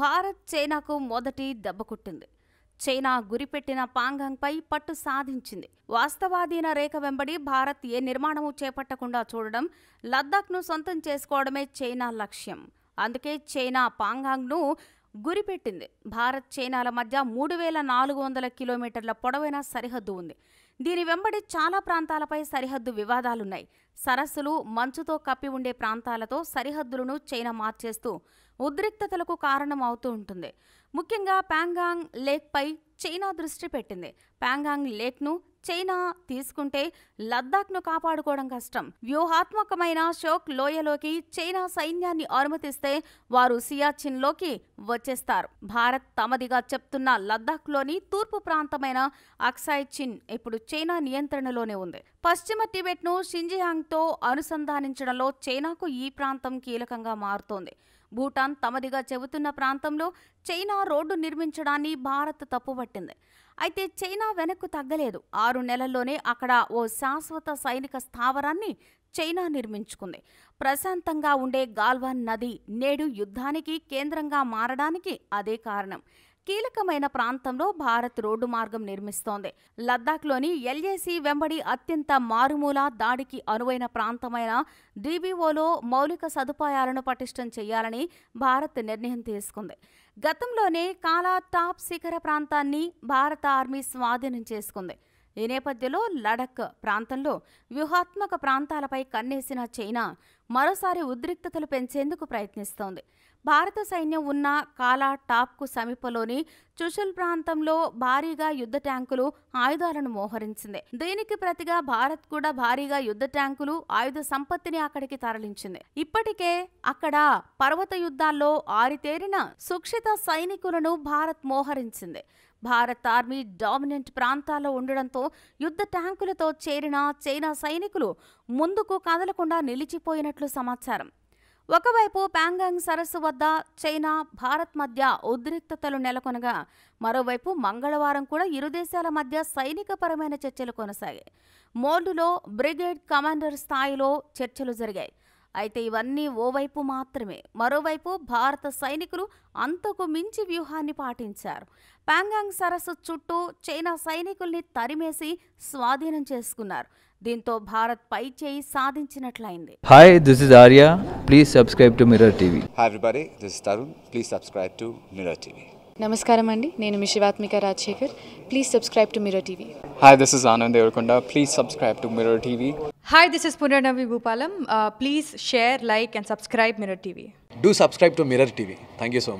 భారత్ చైనాకు మొదటి దెబ్బ కొట్టింది చైనా గురిపెట్టిన పాంగాంగ్పై పట్టు సాధించింది వాస్తవాధీన రేఖ వెంబడి భారత్ ఏ నిర్మాణము చేపట్టకుండా చూడడం లద్దాఖ్ను సొంతం చేసుకోవడమే చైనా లక్ష్యం అందుకే చైనా పాంగాంగ్ను గురిపెట్టింది భారత్ చైనాల మధ్య మూడు వేల నాలుగు వందల కిలోమీటర్ల పొడవైన సరిహద్దు ఉంది దీని వెంబడి చాలా ప్రాంతాలపై సరిహద్దు వివాదాలున్నాయి సరస్సులు మంచుతో కప్పి ఉండే ప్రాంతాలతో సరిహద్దులను చైనా మార్చేస్తూ ఉద్రిక్తతలకు కారణం అవుతూ ఉంటుంది ముఖ్యంగా ప్యాంగాంగ్ లేక్పై చైనా దృష్టి పెట్టింది ప్యాంగాంగ్ లేక్ను చైనా తీసుకుంటే లద్దాఖ్ను కాపాడుకోవడం కష్టం వ్యూహాత్మకమైన షోక్ లోయలోకి చైనా సైన్యాన్ని అనుమతిస్తే వారు సియాచిన్లోకి వచ్చేస్తారు భారత్ తమదిగా చెప్తున్న లద్దాఖ్లోని తూర్పు ప్రాంతమైన అక్సాయ్ చిన్ ఇప్పుడు చైనా నియంత్రణలోనే ఉంది పశ్చిమ టిబెట్ను షింజియాంగ్తో అనుసంధానించడంలో చైనాకు ఈ ప్రాంతం కీలకంగా మారుతోంది భూటాన్ తమదిగా చెబుతున్న ప్రాంతంలో చైనా రోడ్డు నిర్మించడాన్ని భారత్ తప్పుబట్టింది అయితే చైనా వెనక్కు తగ్గలేదు ఆరు నెలల్లోనే అక్కడ ఓ శాశ్వత సైనిక స్థావరాన్ని చైనా నిర్మించుకుంది ప్రశాంతంగా ఉండే గాల్వాన్ నది నేడు యుద్ధానికి కేంద్రంగా మారడానికి అదే కారణం కీలకమైన ప్రాంతంలో భారత్ రోడ్డు మార్గం నిర్మిస్తోంది లద్దాఖ్లోని ఎల్ఏసి వెంబడి అత్యంత మారుమూల దాడికి అనువైన ప్రాంతమైన డిబిఓలో మౌలిక సదుపాయాలను పటిష్టం చేయాలని భారత్ నిర్ణయం తీసుకుంది గతంలోనే కాలా టాప్ శిఖర ప్రాంతాన్ని భారత ఆర్మీ స్వాధీనం చేసుకుంది ఈ నేపథ్యంలో లడక్ ప్రాంతంలో వ్యూహాత్మక ప్రాంతాలపై కన్నేసిన చైనా మరోసారి ఉద్రిక్తతలు పెంచేందుకు ప్రయత్నిస్తోంది భారత సైన్యం ఉన్న కాలా టాప్కు సమీపంలోని చుషుల్ ప్రాంతంలో భారీగా యుద్ధ ట్యాంకులు ఆయుధాలను మోహరించింది దీనికి ప్రతిగా భారత్ కూడా భారీగా యుద్ధ ట్యాంకులు ఆయుధ సంపత్తిని అక్కడికి తరలించింది ఇప్పటికే అక్కడ పర్వత యుద్ధాల్లో ఆరితేరిన సుక్షిత సైనికులను భారత్ మోహరించింది భారత్ ఆర్మీ డామినెంట్ ప్రాంతాల్లో ఉండడంతో యుద్ధ ట్యాంకులతో చేరిన చైనా సైనికులు ముందుకు కదలకుండా నిలిచిపోయినట్లు సమాచారం ఒకవైపు ప్యాంగాంగ్ సరస్సు వద్ద చైనా భారత్ మధ్య ఉద్రిక్తతలు నెలకొనగా మరోవైపు మంగళవారం కూడా ఇరు దేశాల మధ్య సైనికపరమైన చర్చలు కొనసాగాయి మోల్డులో బ్రిగేడ్ కమాండర్ స్థాయిలో చర్చలు జరిగాయి అయితే ఇవన్నీ ఓవైపు మాత్రమే మరోవైపు భారత సైనికులు అంతకు మించి వ్యూహాన్ని పాటించారు ప్యాంగాంగ్ సరస్సు చుట్టూ చైనా సైనికుల్ని తరిమేసి స్వాధీనం చేసుకున్నారు దీంతో భారత్ పై చేయి సాధించినట్లయింది hi this is Arya please subscribe to mirror TV hi everybody this is Tarun please subscribe to mirror TV నమస్కారం అండి నేను మీ Rajasekhar please subscribe to mirror TV hi this is Anand Deverakonda please subscribe to mirror TV Hi, this is Punarnavi Bhupalam. Uh, please share, like and subscribe Mirror TV. Do subscribe to Mirror TV. Thank you so much.